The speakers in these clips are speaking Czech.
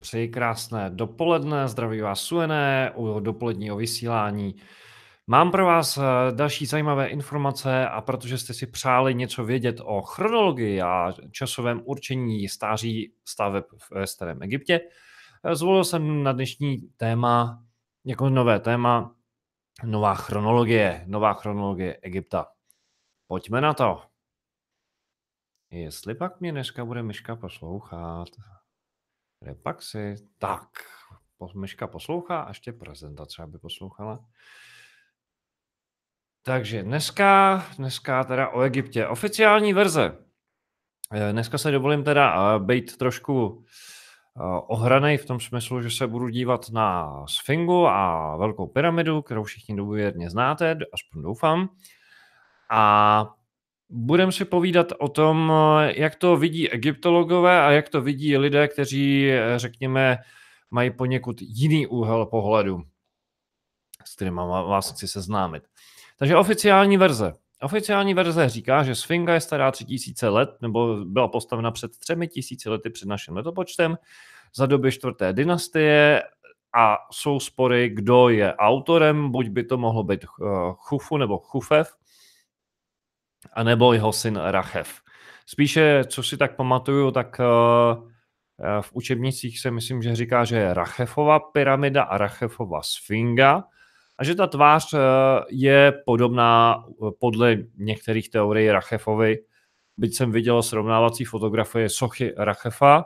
Přeji krásné dopoledne, zdraví vás Suené u dopoledního vysílání. Mám pro vás eh, další zajímavé informace a protože jste si přáli něco vědět o chronologii a časovém určení stáří staveb v starém Egyptě, eh, zvolil jsem na dnešní téma, jako nové téma, nová chronologie, nová chronologie Egypta. Pojďme na to. Jestli pak mě dneska bude myška poslouchat. Pak si tak. Myška poslouchá a ještě prezentace, aby poslouchala. Takže dneska, dneska teda o Egyptě. Oficiální verze. Eh, dneska se dovolím teda eh, být trošku eh, ohranej v tom smyslu, že se budu dívat na Sfingu a Velkou pyramidu, kterou všichni důvěrně znáte, aspoň doufám. A Budeme si povídat o tom, jak to vidí egyptologové a jak to vidí lidé, kteří, řekněme, mají poněkud jiný úhel pohledu, s kterým vás chci seznámit. Takže oficiální verze. Oficiální verze říká, že Sfinga je stará 3000 let, nebo byla postavena před 3000 lety před naším letopočtem, za doby čtvrté dynastie a jsou spory, kdo je autorem, buď by to mohlo být eh, Chufu nebo Chufev, a nebo jeho syn Rachev. Spíše, co si tak pamatuju, tak eh, eh, v učebnicích se myslím, že říká, že je Rachefova pyramida a Rachefova sfinga a že ta tvář eh, je podobná podle některých teorií Rachefovi. Byť jsem viděl srovnávací fotografie sochy Rachefa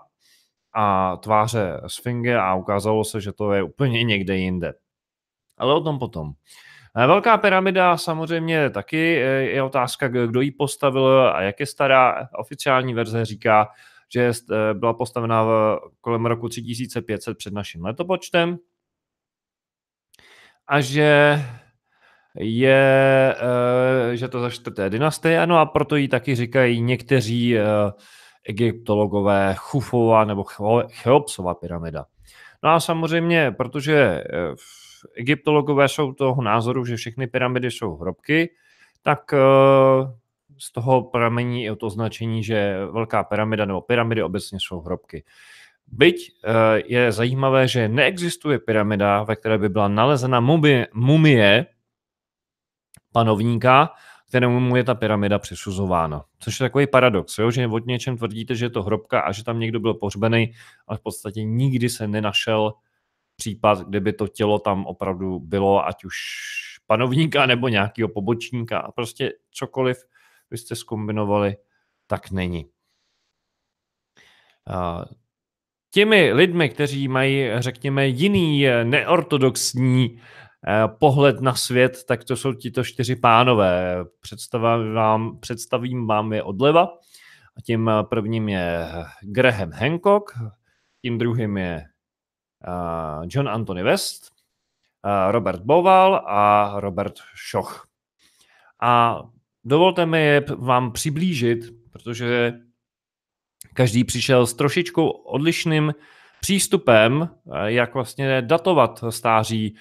a tváře sfinge a ukázalo se, že to je úplně někde jinde. Ale o tom potom. Velká pyramida samozřejmě taky e, je otázka, kdo ji postavil a jak je stará. Oficiální verze říká, že e, byla postavena v kolem roku 3500 před naším letopočtem a že je, e, že to za čtvrté dynastie, Ano, a proto ji taky říkají někteří egyptologové Chufova nebo Cheopsova pyramida. No a samozřejmě, protože v egyptologové jsou toho názoru, že všechny pyramidy jsou hrobky, tak eh, z toho pramení i to označení, že velká pyramida nebo pyramidy obecně jsou hrobky. Byť eh, je zajímavé, že neexistuje pyramida, ve které by byla nalezena mumie, mumie panovníka, kterému mu je ta pyramida přisuzována. Což je takový paradox, jo? že od něčem tvrdíte, že je to hrobka a že tam někdo byl pohřbený, ale v podstatě nikdy se nenašel případ, kdyby to tělo tam opravdu bylo, ať už panovníka nebo nějakého pobočníka. A prostě cokoliv byste skombinovali, tak není. Těmi lidmi, kteří mají, řekněme, jiný eh, neortodoxní eh, pohled na svět, tak to jsou tito čtyři pánové. Představím vám, představím vám je odleva. A tím prvním je Graham Hancock, tím druhým je Eh, John Anthony West, eh, Robert Boval a Robert Schoch. A dovolte mi je vám přiblížit, protože každý přišel s trošičku odlišným přístupem, eh, jak vlastně datovat stáří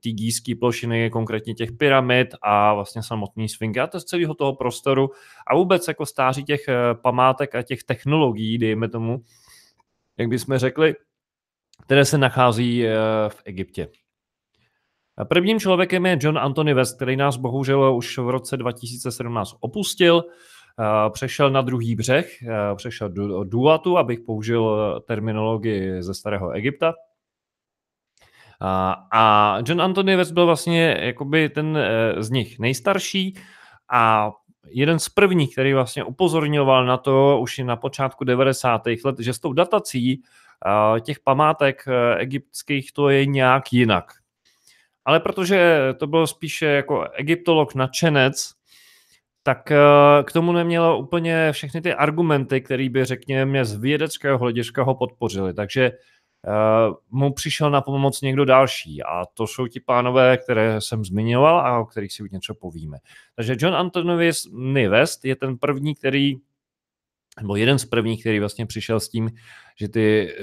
ty gýský plošiny, konkrétně těch pyramid a vlastně samotný sfingy a z celého toho prostoru a vůbec jako stáří těch památek a těch technologií, dejme tomu, jak bychom řekli, které se nachází eh, v Egyptě. Prvním člověkem je John Anthony West, který nás bohužel už v roce 2017 opustil. Eh, přešel na druhý břeh, eh, přešel do Duatu, abych použil terminologii ze Starého Egypta. A John Anthony West byl vlastně jakoby ten z nich nejstarší a jeden z prvních, který vlastně upozorňoval na to už na počátku 90. let, že s tou datací Těch památek eh, egyptských to je nějak jinak. Ale protože to byl spíše jako egyptolog nadšenec, tak eh, k tomu nemělo úplně všechny ty argumenty, které by, řekněme, z vědeckého hlediska ho podpořili. Takže eh, mu přišel na pomoc někdo další a to jsou ti pánové, které jsem zmiňoval a o kterých si něco povíme. Takže John Antonovis Nivest je ten první, který nebo jeden z prvních, který vlastně přišel s tím, že ty e,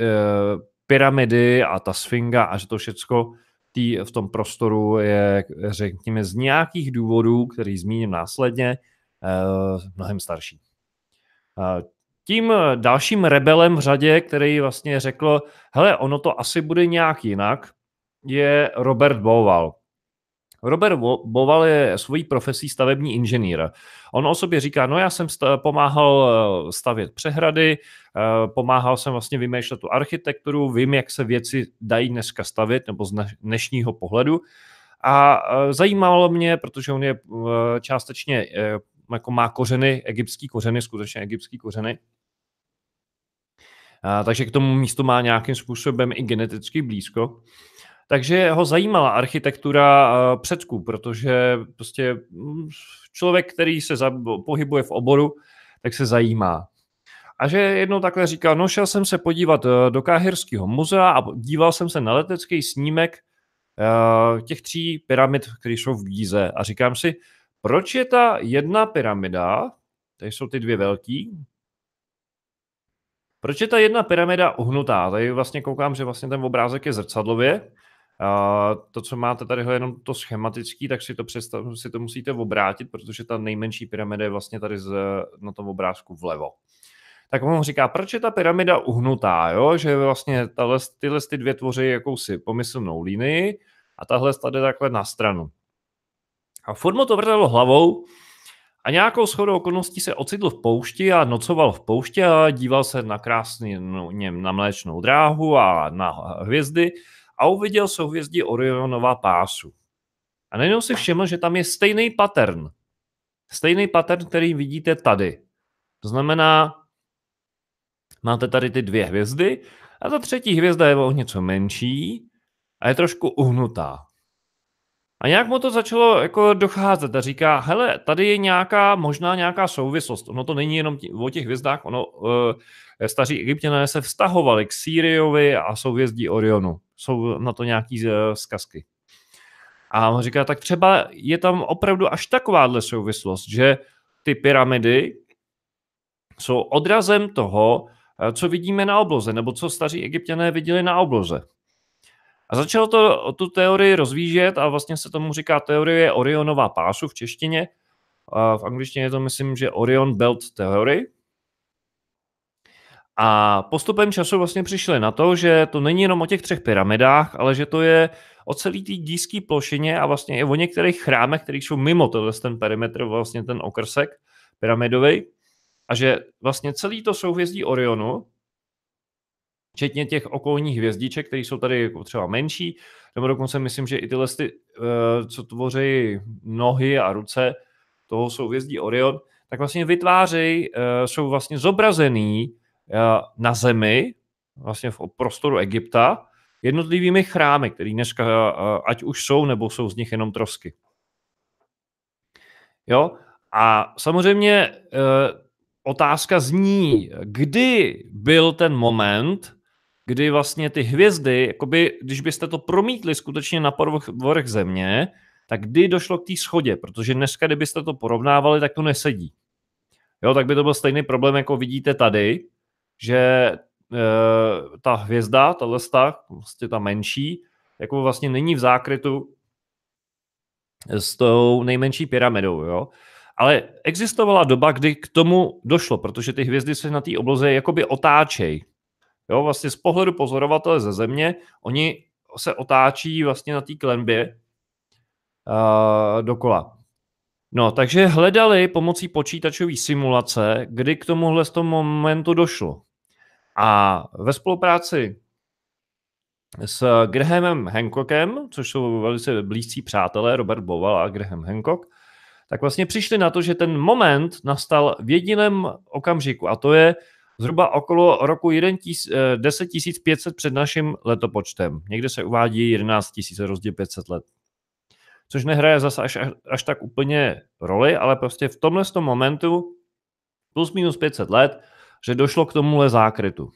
pyramidy a ta sfinga a že to všecko tý, v tom prostoru je, řekněme, z nějakých důvodů, který zmíním následně, e, mnohem starší. E, tím dalším rebelem v řadě, který vlastně řekl, hele, ono to asi bude nějak jinak, je Robert Bowal. Robert Boval je svojí profesí stavební inženýr. On o sobě říká, no já jsem pomáhal eh, stavět přehrady, eh, pomáhal jsem vlastně vymýšlet tu architekturu, vím, jak se věci dají dneska stavět, nebo z dnešního pohledu. A eh, zajímalo mě, protože on je částečně, jako má kořeny, egyptský kořeny, skutečně egyptský kořeny, takže k tomu místu má nějakým způsobem i geneticky blízko. Takže ho zajímala architektura eh, předků, protože prostě mm, člověk, který se pohybuje v oboru, tak se zajímá. A že jednou takhle říkal, no šel jsem se podívat eh, do Káhirského muzea a díval jsem se na letecký snímek eh, těch tří pyramid, které jsou v Gíze. A říkám si, proč je ta jedna pyramida, tady jsou ty dvě velký, proč je ta jedna pyramida uhnutá? Tady vlastně koukám, že vlastně ten obrázek je zrcadlově to, co máte tady jenom to schematický, tak si to, přestav, si to musíte obrátit, protože ta nejmenší pyramida je vlastně tady z, na tom obrázku vlevo. Tak on říká, proč je ta pyramida uhnutá, jo? že vlastně tahle, tyhle ty dvě tvoří jakousi pomyslnou linii a tahle tady takhle na stranu. A furt mu to vrtalo hlavou a nějakou shodou okolností se ocitl v poušti a nocoval v poušti a díval se na krásný, no, něm, na mléčnou dráhu a na hvězdy a uviděl souhvězdí Orionova pásu. A najednou si všiml, že tam je stejný pattern. Stejný pattern, který vidíte tady. To znamená, máte tady ty dvě hvězdy a ta třetí hvězda je o něco menší a je trošku uhnutá. A nějak mu to začalo jako docházet a říká, hele, tady je nějaká, možná nějaká souvislost. Ono to není jenom tí, o těch hvězdách, ono e, staří egyptěné se vztahovali k Sýriovi a souvězdí Orionu. Jsou na to nějaký uh, eh, zkazky. A on říká, tak třeba je tam opravdu až takováhle souvislost, že ty pyramidy jsou odrazem toho, eh, co vidíme na obloze, nebo co staří egyptěné viděli na obloze. A začalo to tu teorii rozvíjet a vlastně se tomu říká teorie Orionova pásu v češtině. A v angličtině je to, myslím, že Orion Belt Theory. A postupem času vlastně přišli na to, že to není jenom o těch třech pyramidách, ale že to je o celý té dízký plošině a vlastně i o některých chrámech, které jsou mimo tenhle ten perimetr, vlastně ten okrsek pyramidový. A že vlastně celý to souhvězdí Orionu včetně těch okolních hvězdiček, které jsou tady jako třeba menší, nebo dokonce myslím, že i tyhle, ty, eh, co tvoří nohy a ruce toho hvězdí Orion, tak vlastně vytvářejí, eh, jsou vlastně zobrazený eh, na zemi, vlastně v prostoru Egypta, jednotlivými chrámy, které dneska ať už jsou, nebo jsou z nich jenom trosky. Jo? A samozřejmě otázka zní, kdy byl ten moment, kdy vlastně ty hvězdy, jakoby, když byste to promítli skutečně na povrch země, tak kdy došlo k té schodě, protože dneska, kdybyste to porovnávali, tak to nesedí. Jo, tak by to byl stejný problém, jako vidíte tady, že e, ta hvězda, ta lesta, vlastně ta menší, jako vlastně není v zákrytu s tou nejmenší pyramidou, jo. Ale existovala doba, kdy k tomu došlo, protože ty hvězdy se na té obloze jakoby otáčejí. Jo, vlastně z pohledu pozorovatele ze země, oni se otáčí vlastně na té klembě uh, dokola. No, takže hledali pomocí počítačové simulace, kdy k tomuhle z toho momentu došlo. A ve spolupráci s Grahamem Hancockem, což jsou velice blízcí přátelé Robert Boval a Graham Hancock, tak vlastně přišli na to, že ten moment nastal v jediném okamžiku a to je zhruba okolo roku 10 500 eh, před naším letopočtem. Někde se uvádí 11 000 rozdíl 500 let. Což nehraje zase až, až tak úplně roli, ale prostě v tomhle tom momentu plus minus 500 let, že došlo k tomuhle zákrytu.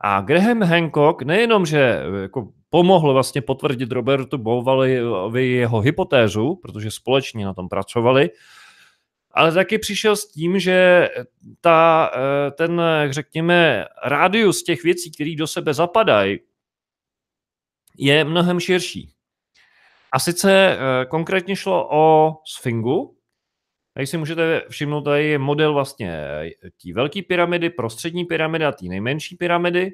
A Graham Hancock nejenom, že eh, jako pomohl vlastně potvrdit Robertu Bowvallovi jeho hypotézu, protože společně na tom pracovali, ale taky přišel s tím, že ta, eh, ten, řekněme, rádius těch věcí, které do sebe zapadají, je mnohem širší. A sice eh, konkrétně šlo o Sfingu, Tady si můžete všimnout, tady je model vlastně eh, té velké pyramidy, prostřední pyramidy a té nejmenší pyramidy.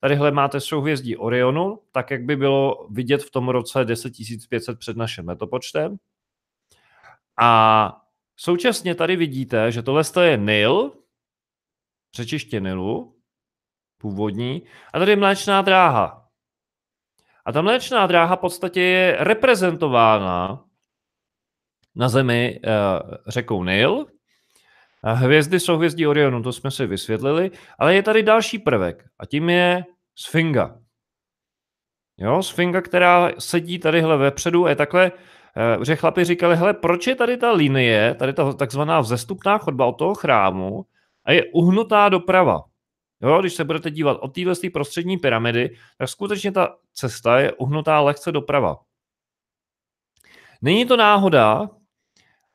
Tadyhle máte souhvězdí Orionu, tak jak by bylo vidět v tom roce 10500 před naším letopočtem. A Současně tady vidíte, že tohle je Nil, řečiště Nilu, původní, a tady je mléčná dráha. A ta mléčná dráha v podstatě je reprezentována na zemi eh, řekou Nil. Hvězdy jsou hvězdí Orionu, to jsme si vysvětlili, ale je tady další prvek a tím je Sfinga. Jo, Sfinga, která sedí tadyhle vepředu a je takhle Eh, že chlapi říkali, hele, proč je tady ta linie, tady ta takzvaná vzestupná chodba od toho chrámu a je uhnutá doprava. Jo, když se budete dívat od téhle prostřední pyramidy, tak skutečně ta cesta je uhnutá lehce doprava. Není to náhoda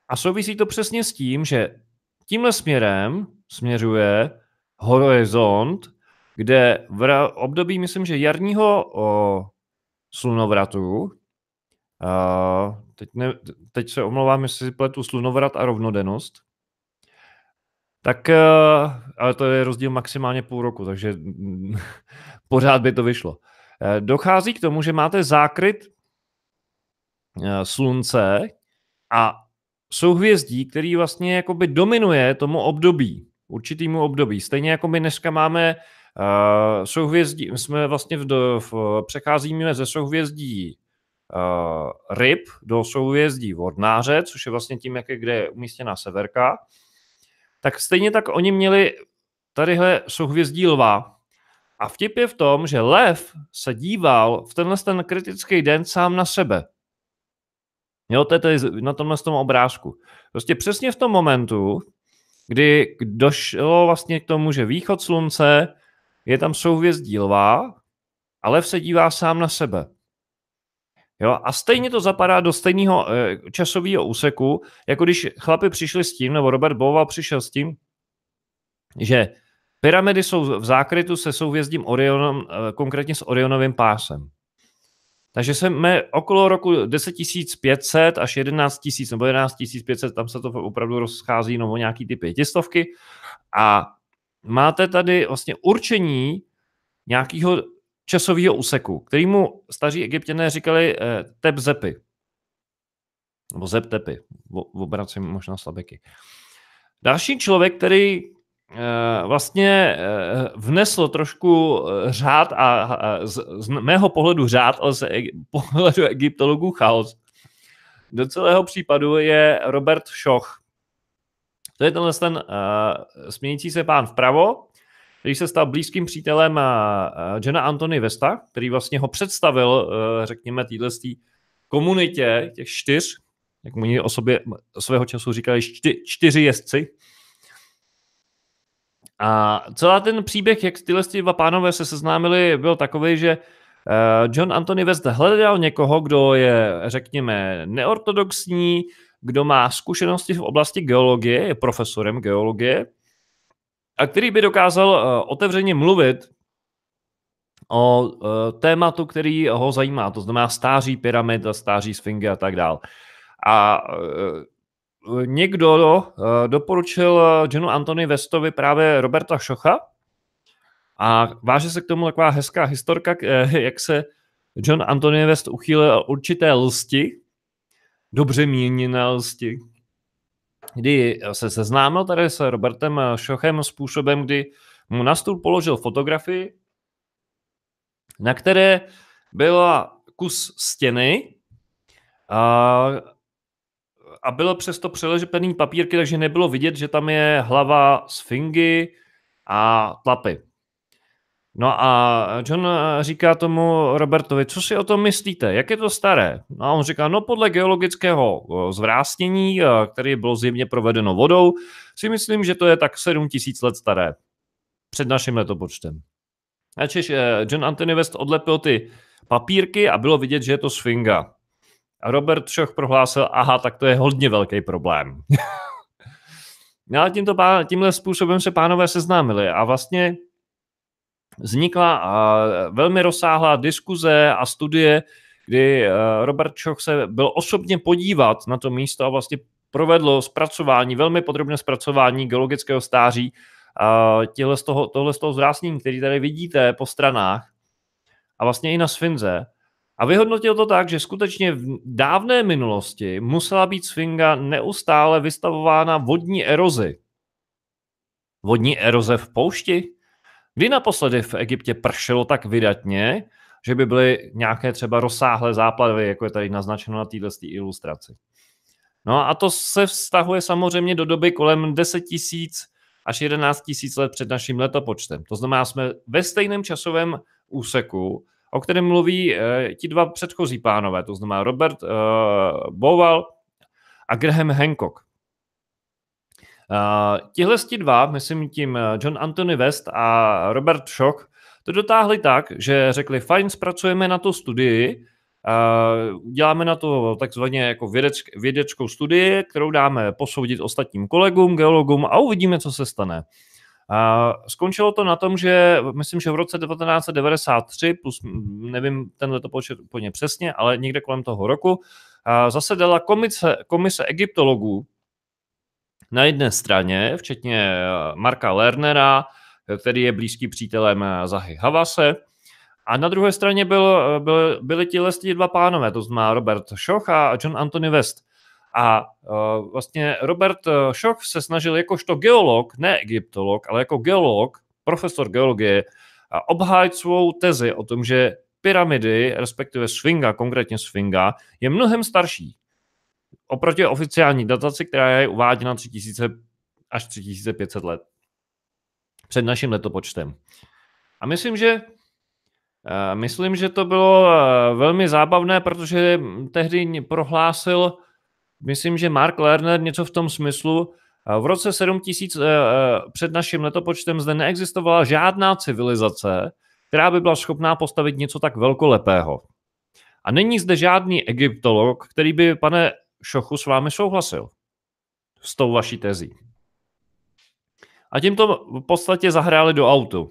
a souvisí to přesně s tím, že tímhle směrem směřuje horizont, kde v období, myslím, že jarního o, slunovratu, Uh, teď, ne, teď se omlouvám, jestli si pletu slunovrat a rovnodennost. Tak, uh, ale to je rozdíl maximálně půl roku, takže pořád by to vyšlo. Uh, dochází k tomu, že máte zákryt slunce a souhvězdí, který vlastně jakoby dominuje tomu období, určitýmu období. Stejně jako my dneska máme souhvězdí, jsme vlastně v, v, přecházíme ze souhvězdí uh, ryb do souvězdí Vodnáře, což je vlastně tím, jak je kde je umístěná severka, tak stejně tak oni měli tadyhle souhvězdí lva. A vtip je v tom, že lev se díval v tenhle ten kritický den sám na sebe. Jo, to je tady na tomhle tom obrázku. Prostě přesně v tom momentu, kdy došlo vlastně k tomu, že východ slunce, je tam souhvězdí lva a lev se dívá sám na sebe. Jo, a stejně to zapadá do stejného eh, časového úseku, jako když chlapi přišli s tím, nebo Robert Bova přišel s tím, že pyramidy jsou v zákrytu se souvězdím Orionem, eh, konkrétně s Orionovým pásem. Takže jsme okolo roku 10500 až 11 000 nebo 11 500, tam se to opravdu rozchází nebo nějaký ty pětistovky. A máte tady vlastně určení nějakého časového úseku, kterýmu staří egyptěné říkali eh, tep zepy. Nebo zep tepy. obraci možná slabeky. Další člověk, který eh, vlastně eh, vnesl trošku eh, řád a z, mého pohledu řád, ale z pohledu egyptologů chaos. Do celého případu je Robert Schoch. To je tenhle ten uh, směnící se pán vpravo, který se stal blízkým přítelem eh, eh, Jenna Antony Vesta, který vlastně ho představil, eh, řekněme, téhle komunitě těch čtyř, jak oni o sobě svého času říkali, čty, čtyři jezdci. A celá ten příběh, jak tyhle dva pánové se seznámili, byl takový, že John Anthony West hledal někoho, kdo je, řekněme, neortodoxní, kdo má zkušenosti v oblasti geologie, je profesorem geologie, a který by dokázal eh, otevřeně mluvit o eh, tématu, který ho zajímá, to znamená stáří pyramid a stáří sfingy a tak dál. A eh, někdo doporučil Johnu Antony Westovi právě Roberta Šocha a váže se k tomu taková hezká historka, jak se John Antony West uchýlil určité lsti, dobře míněné lsti, kdy eh, se seznámil tady s Robertem eh, Šochem způsobem, kdy mu na stůl položil fotografii, na které byla kus stěny a, a bylo přesto přeležepený papírky, takže nebylo vidět, že tam je hlava sfingy a tlapy. No a John eh, říká tomu Robertovi, co si o tom myslíte, jak je to staré? No a on říká, no podle geologického eh, zvrástění, eh, které bylo zjevně provedeno vodou, si myslím, že to je tak 7 tisíc let staré. Před naším letopočtem. A Češ, John Anthony West odlepil ty papírky a bylo vidět, že je to sfinga. A Robert Šoch prohlásil, aha, tak to je hodně velký problém. no a tímto, tímhle způsobem se pánové seznámili a vlastně vznikla e, velmi rozsáhlá diskuze a studie, kdy e, Robert Koch se byl osobně podívat na to místo a vlastně provedlo zpracování, velmi podrobné zpracování geologického stáří těhle z toho, tohle z toho zrásnění, který tady vidíte po stranách a vlastně i na Sfinze. A vyhodnotil to tak, že skutečně v dávné minulosti musela být Sfinga neustále vystavována vodní erozi. Vodní eroze v poušti? Kdy naposledy v Egyptě pršelo tak vydatně, že by byly nějaké třeba rozsáhlé záplavy, jako je tady naznačeno na této ilustraci. No a to se vztahuje samozřejmě do doby kolem 10 tisíc až 11 tisíc let před naším letopočtem. To znamená, jsme ve stejném časovém úseku, o kterém mluví e, ti dva předchozí pánové, to znamená Robert e, eh, Boval a Graham Hancock. Eh, tihle z dva, myslím tím eh, John Anthony West a Robert Schock, to dotáhli tak, že řekli, fajn, zpracujeme na to studii, eh, děláme na to takzvaně jako vědeck, vědeckou studii, kterou dáme posoudit ostatním kolegům, geologům a uvidíme, co se stane. A skončilo to na tom, že myslím, že v roce 1993, plus nevím tenhle počet úplně přesně, ale někde kolem toho roku, a komise, komise egyptologů na jedné straně, včetně eh, Marka Lernera, eh, který je blízký přítelem eh, Zahy Havase, a na druhé straně byl, byl, byli ti dva pánové, to znamená Robert Schoch a John Anthony West. A uh, vlastně Robert Schoch se snažil jakožto geolog, ne egyptolog, ale jako geolog, profesor geologie, obhájit svou tezi o tom, že pyramidy, respektive Sfinga, konkrétně Sfinga, je mnohem starší oproti oficiální dataci, která je uváděna 3000 až 3500 let před naším letopočtem. A myslím, že myslím, že to bylo velmi zábavné, protože tehdy prohlásil, myslím, že Mark Lerner něco v tom smyslu, v roce 7000 před naším letopočtem zde neexistovala žádná civilizace, která by byla schopná postavit něco tak velkolepého. A není zde žádný egyptolog, který by, pane Šochu s vámi souhlasil s tou vaší tezí. A tím to v podstatě zahráli do autu.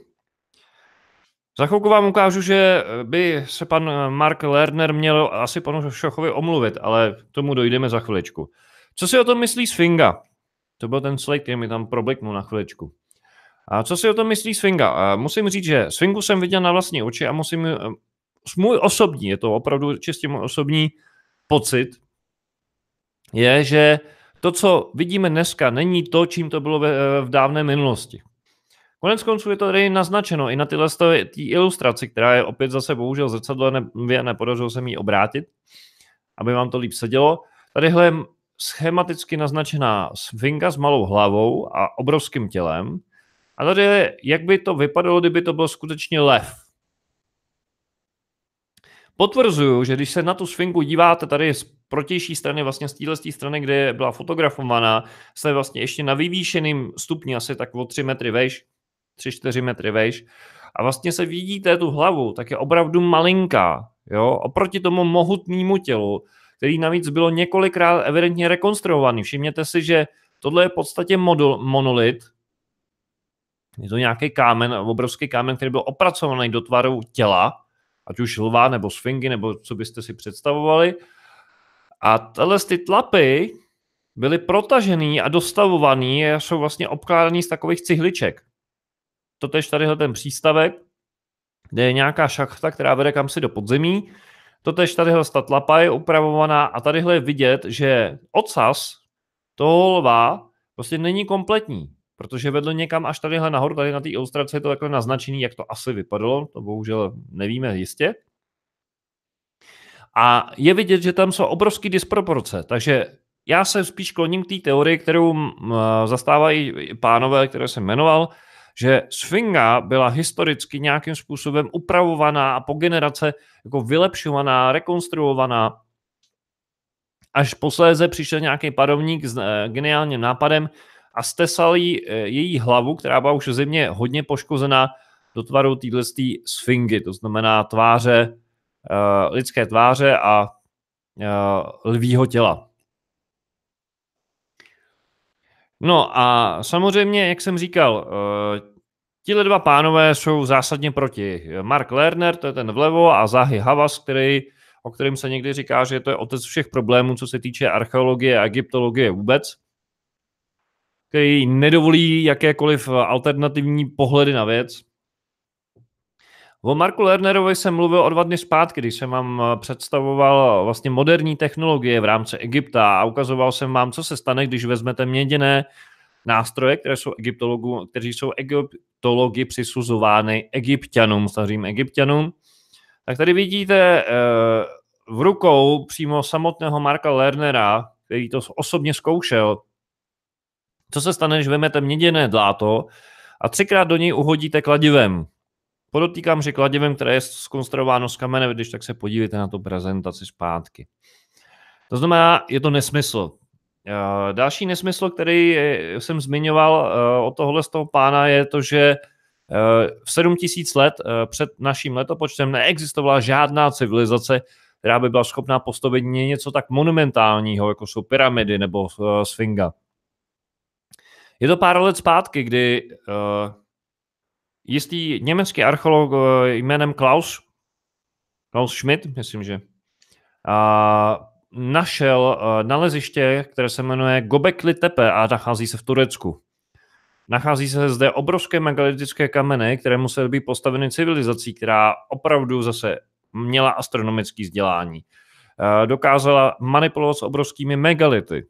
Za chvilku vám ukážu, že by se pan Mark Lerner měl asi panu Šochovi omluvit, ale k tomu dojdeme za chviličku. Co si o tom myslí Sfinga? To byl ten slide, který mi tam probliknul na chviličku. A co si o tom myslí Sfinga? Musím říct, že Sfingu jsem viděl na vlastní oči a musím... Eh, můj osobní, je to opravdu čistě můj osobní pocit, je, že to, co vidíme dneska, není to, čím to bylo eh, v, dávné minulosti. Konec konců je to tady naznačeno i na tyhle tý ilustraci, která je opět zase bohužel zrcadlo, ne, nepodařilo se mi obrátit, aby vám to líp sedělo. Tadyhle je schematicky naznačená sfinga s malou hlavou a obrovským tělem. A tady je, jak by to vypadalo, kdyby to byl skutečně lev. Potvrzuju, že když se na tu svinku díváte tady z protější strany, vlastně z téhle strany, kde byla fotografovaná, jste vlastně ještě na vyvýšeném stupni asi tak o 3 metry veš 3-4 metry veš, a vlastně se vidíte tu hlavu, tak je opravdu malinká, jo, oproti tomu mohutnému tělu, který navíc bylo několikrát evidentně rekonstruovaný. Všimněte si, že tohle je v podstatě modul, monolit, je to nějaký kámen, obrovský kámen, který byl opracovaný do tvaru těla, ať už lva nebo sfingy, nebo co byste si představovali. A tyhle ty tlapy byly protažený a dostavovaný a jsou vlastně obkládaný z takových cihliček. Totež tadyhle ten přístavek, kde je nějaká šachta, která vede si do podzemí. Totež tadyhle ta tlapa je upravovaná a tadyhle je vidět, že ocas toho lva prostě není kompletní protože vedl někam až tadyhle nahoru, tady na té ilustraci je to takhle naznačený, jak to asi vypadalo, to bohužel nevíme jistě. A je vidět, že tam jsou obrovské disproporce, takže já se spíš kloním k té teorii, kterou zastávají pánové, které jsem jmenoval, že Sfinga byla historicky nějakým způsobem upravovaná a po generace jako vylepšovaná, rekonstruovaná, až posléze přišel nějaký parovník s e, geniálním nápadem, a stesal jí, eh, její hlavu, která byla už zimně hodně poškozená, do tvaru téhle sfingy, to znamená tváře, uh, lidské tváře a uh, lvího těla. No a samozřejmě, jak jsem říkal, uh, dva pánové jsou zásadně proti. Mark Lerner, to je ten vlevo, a Zahy Havas, který, o kterém se někdy říká, že to je otec všech problémů, co se týče archeologie a egyptologie vůbec který nedovolí jakékoliv eh, alternativní pohledy na věc. O Marku Lernerovi jsem mluvil o dva dny zpátky, když jsem vám eh, představoval eh, vlastně moderní technologie v rámci Egypta a ukazoval jsem vám, co se stane, když vezmete měděné nástroje, které jsou egyptologů, kteří jsou egyptologi přisuzovány egyptianům, starým egyptianům. Tak tady vidíte v rukou přímo samotného Marka Lernera, který to osobně zkoušel, co se stane, když vezmete měděné dláto a třikrát do něj uhodíte kladivem? Podotýkám, že kladivem, které je skonstruováno z kamene, když tak se podívejte na tu prezentaci zpátky. To znamená, je to nesmysl. Eh, další nesmysl, který eh, jsem zmiňoval eh, od tohohle z toho pána, je to, že v 7000 let před naším letopočtem neexistovala žádná civilizace, která by byla schopná postavit něco tak monumentálního, jako jsou pyramidy nebo sfinga. Je to pár let zpátky, kdy uh, jistý německý archeolog uh, jménem Klaus, Klaus Schmidt, myslím, že, uh, našel uh, naleziště, které se jmenuje Gobekli Tepe a nachází se v Turecku. Nachází se zde obrovské megalitické kameny, které musely být postaveny civilizací, která opravdu zase měla astronomické vzdělání. Dokázala manipulovat s obrovskými megality.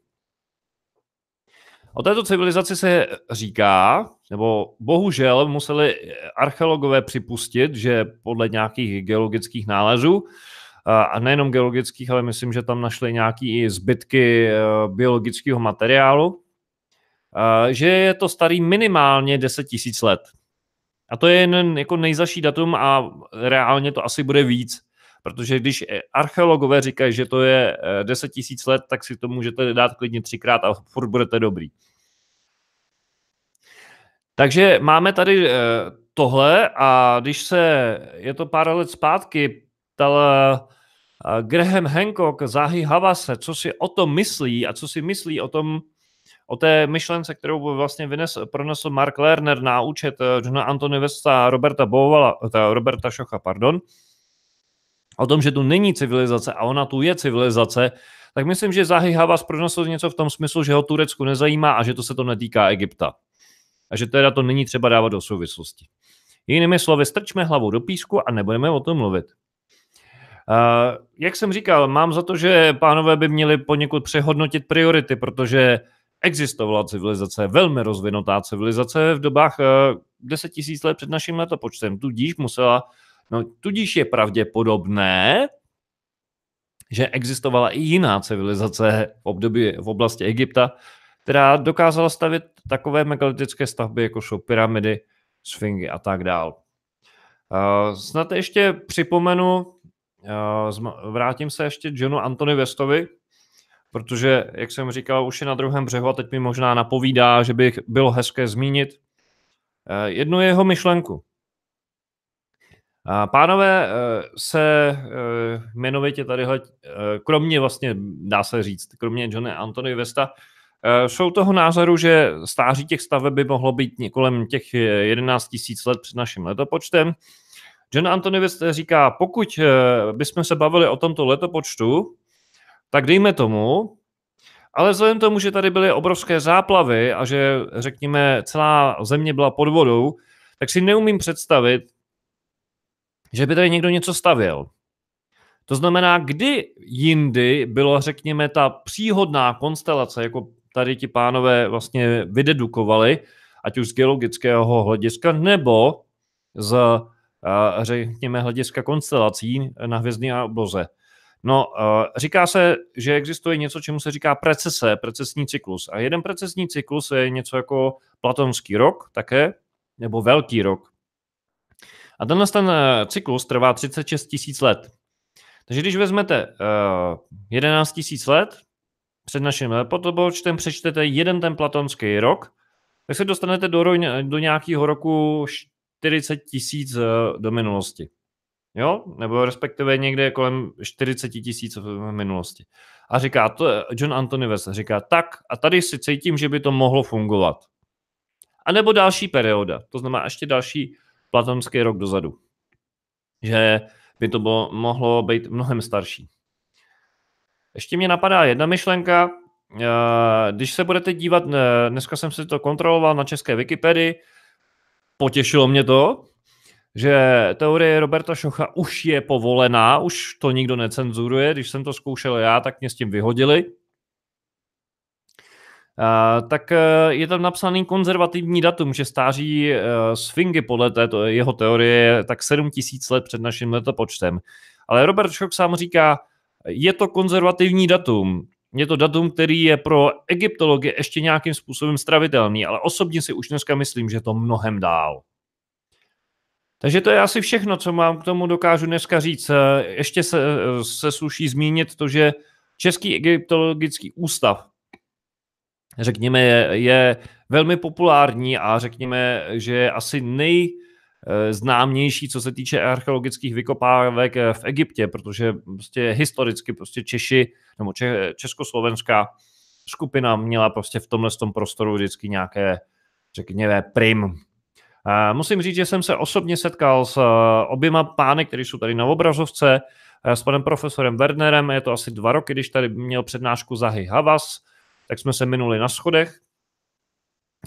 O této civilizaci se říká, nebo bohužel museli archeologové připustit, že podle nějakých geologických nálezů, a nejenom geologických, ale myslím, že tam našli nějaké i zbytky e, biologického materiálu, e, že je to starý minimálně 10 000 let. A to je jen jako nejzaší datum a reálně to asi bude víc. Protože když eh, archeologové říkají, že to je 10 eh, tisíc let, tak si to můžete dát klidně třikrát a furt budete dobrý. Takže máme tady eh, tohle a když se, je to pár let zpátky, ptal Graham Hancock Záhy Havase, co si o tom myslí a co si myslí o tom, o té myšlence, kterou vlastně vynesl, pronesl Mark Lerner na účet Johna Antony Vesta a Roberta Bovala, ta Roberta Šocha, pardon, o tom, že tu není civilizace a ona tu je civilizace, tak myslím, že Zahy Havas pronesl něco v tom smyslu, že ho Turecku nezajímá a že to se to netýká Egypta. A že teda to není třeba dávat do souvislosti. Jinými slovy, strčme hlavu do písku a nebudeme o tom mluvit. Uh, jak jsem říkal, mám za to, že pánové by měli poněkud přehodnotit priority, protože existovala civilizace, velmi rozvinutá civilizace v dobách uh, 10 000 let před naším letopočtem. Tudíž musela No, tudíž je pravděpodobné, že existovala i jiná civilizace v období v oblasti Egypta, která dokázala stavět takové megalitické stavby, jako jsou pyramidy, sfingy a tak dál. Eh, snad ještě připomenu, eh, vrátím se ještě Johnu Antony Westovi, protože, jak jsem říkal, už je na druhém břehu a teď mi možná napovídá, že bych bylo hezké zmínit eh, jednu jeho myšlenku. A pánové eh, se eh, jmenovitě tadyhle, eh, kromě vlastně, dá se říct, kromě Johna Antony Vesta, jsou toho názoru, že stáří těch staveb by mohlo být kolem těch 11 tisíc let před naším letopočtem. John Antony Vesta říká, pokud bychom se bavili o tomto letopočtu, tak dejme tomu, ale vzhledem tomu, že tady byly obrovské záplavy a že, řekněme, celá země byla pod vodou, tak si neumím představit, že by tady někdo něco stavěl. To znamená, kdy jindy bylo, řekněme, ta příhodná konstelace, jako tady ti pánové vlastně vydedukovali, ať už z geologického hlediska, nebo z, eh, řekněme, hlediska konstelací na hvězdné obloze. No, eh, říká se, že existuje něco, čemu se říká precese, precesní cyklus. A jeden precesní cyklus je něco jako platonský rok také, nebo velký rok. A tenhle ten eh, cyklus trvá 36 tisíc let. Takže když vezmete uh, eh, 11 tisíc let před naším lepotopočtem, přečtete jeden ten platonský rok, tak se dostanete do, do nějakého roku 40 tisíc eh, do minulosti. Jo? Nebo respektive někde kolem 40 tisíc v minulosti. A říká, to, John Anthony West říká, tak a tady si cítím, že by to mohlo fungovat. A nebo další perioda, to znamená ještě další platonský rok dozadu. Že by to bylo, mohlo být mnohem starší. Ještě mě napadá jedna myšlenka. Eh, když se budete dívat, eh, dneska jsem si to kontroloval na české Wikipedii, potěšilo mě to, že teorie Roberta Šocha už je povolená, už to nikdo necenzuruje. Když jsem to zkoušel já, tak mě s tím vyhodili. Eh, tak eh, je tam napsaný konzervativní datum, že stáří eh, Sfingy podle této jeho teorie tak 7 let před naším letopočtem. Ale Robert Schock sám říká, je to konzervativní datum. Je to datum, který je pro egyptology ještě nějakým způsobem stravitelný, ale osobně si už dneska myslím, že to mnohem dál. Takže to je asi všechno, co mám k tomu dokážu dneska říct. Ještě se, se sluší zmínit to, že Český egyptologický ústav řekněme, je, je velmi populární a řekněme, že je asi nej, eh, známější, co se týče archeologických vykopávek eh, v Egyptě, protože prostě historicky prostě Češi nebo československá skupina měla prostě v tomhle tom prostoru vždycky nějaké, řekněme, prim. Musím říct, že jsem se osobně setkal s eh, oběma pány, kteří jsou tady na obrazovce, s panem profesorem Wernerem, je to asi dva roky, když tady měl přednášku Zahy Havas, tak jsme se minuli na schodech,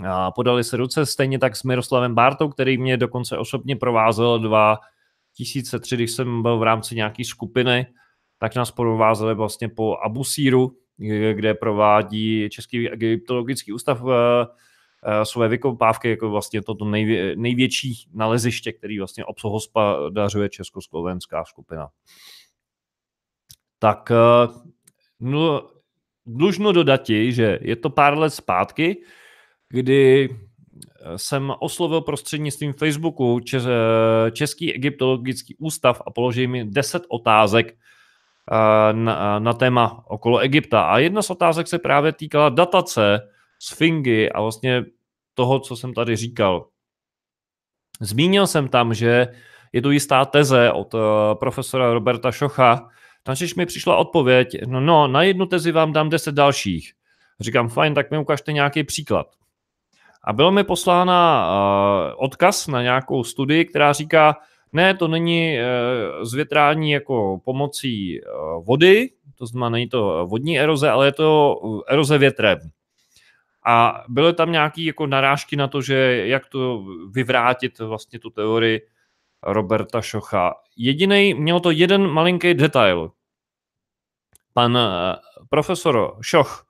a podali se ruce, stejně tak s Miroslavem Bartou, který mě dokonce osobně provázel 2003, když jsem byl v rámci nějaké skupiny, tak nás provázeli vlastně po Abusíru, kde provádí Český egyptologický ústav eh, eh, své vykopávky jako vlastně toto nejvě, největší naleziště, který vlastně obshospodařuje československá skupina. Tak no, dlužno dodati, že je to pár let zpátky, kdy eh, jsem oslovil prostřednictvím Facebooku eh, Český egyptologický ústav a položil mi 10 otázek eh, na, na téma okolo Egypta. A jedna z otázek se právě týkala datace, sfingy a vlastně toho, co jsem tady říkal. Zmínil jsem tam, že je tu jistá teze od profesora Roberta Šocha, Načež mi přišla odpověď, no, no, na jednu tezi vám dám 10 dalších. Říkám, fajn, tak mi ukažte nějaký příklad. A byl mi poslána uh, odkaz na nějakou studii, která říká, ne, to není uh, zvětrání jako pomocí uh, vody, to znamená, není to vodní eroze, ale je to eroze větrem. A byly tam nějaké jako narážky na to, že jak to vyvrátit vlastně tu teorii Roberta Šocha. Jediný, mělo to jeden malinký detail. Pan eh, profesor Šoch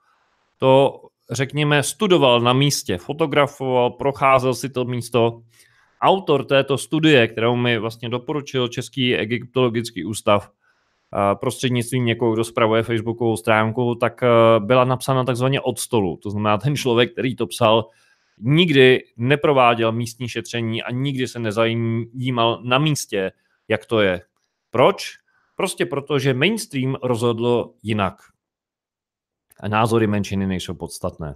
to, řekněme, studoval na místě, fotografoval, procházel si to místo. Autor této studie, kterou mi vlastně doporučil Český egyptologický ústav, eh, prostřednictvím někoho, kdo zpravuje Facebookovou stránku, tak eh, byla napsána takzvaně od stolu. To znamená, ten člověk, který to psal, nikdy neprováděl místní šetření a nikdy se nezajímal na místě, jak to je. Proč? Prostě proto, že mainstream rozhodlo jinak. A názory menšiny nejsou podstatné.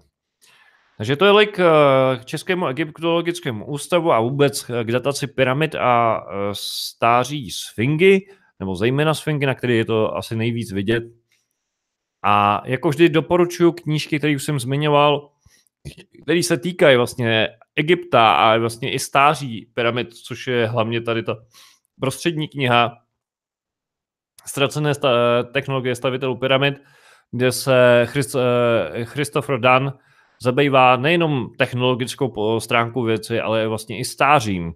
Takže to je lik eh, k Českému egyptologickému ústavu a vůbec eh, k dataci pyramid a eh, stáří sfingy, nebo zejména sfingy, na které je to asi nejvíc vidět. A jako vždy doporučuji knížky, které už jsem zmiňoval, který se týkají vlastně Egypta a vlastně i stáří pyramid, což je hlavně tady ta prostřední kniha Ztracené sta- technologie stavitelů pyramid, kde se Christ, eh, Christopher Dunn zabývá nejenom technologickou stránku věci, ale vlastně i stářím,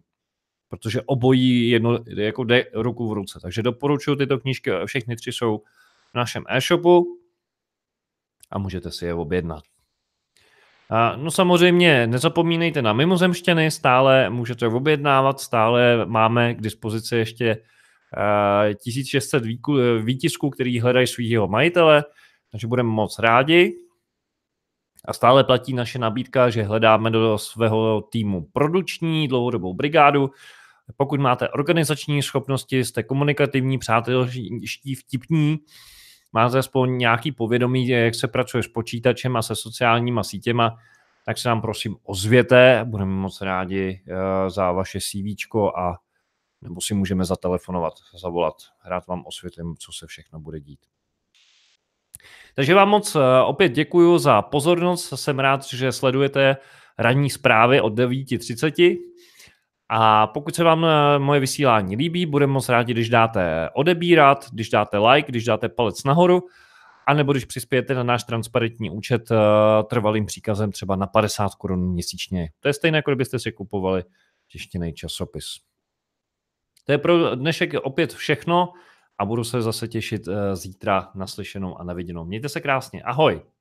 protože obojí jedno, jako jde ruku v ruce. Takže doporučuji tyto knížky, všechny tři jsou v našem e-shopu a můžete si je objednat. No samozřejmě nezapomínejte na mimozemštěny, stále můžete objednávat, stále máme k dispozici ještě 1600 výtisků, který hledají svého majitele, takže budeme moc rádi. A stále platí naše nabídka, že hledáme do svého týmu produční dlouhodobou brigádu. Pokud máte organizační schopnosti, jste komunikativní, přátelští, vtipní, máte aspoň nějaký povědomí, jak se pracuje s počítačem a se sociálníma sítěma, tak se nám prosím ozvěte, budeme moc rádi eh, za vaše CV a nebo si můžeme zatelefonovat, zavolat. Rád vám osvětlím, co se všechno bude dít. Takže vám moc eh, opět děkuji za pozornost. Jsem rád, že sledujete ranní zprávy od 9.30. A pokud se vám eh, moje vysílání líbí, budeme moc rádi, když dáte odebírat, když dáte like, když dáte palec nahoru, anebo když přispějete na náš transparentní účet eh, trvalým příkazem třeba na 50 korun měsíčně. To je stejné, jako kdybyste si kupovali tištěný časopis. To je pro dnešek opět všechno a budu se zase těšit eh, zítra naslyšenou a naviděnou. Mějte se krásně. Ahoj!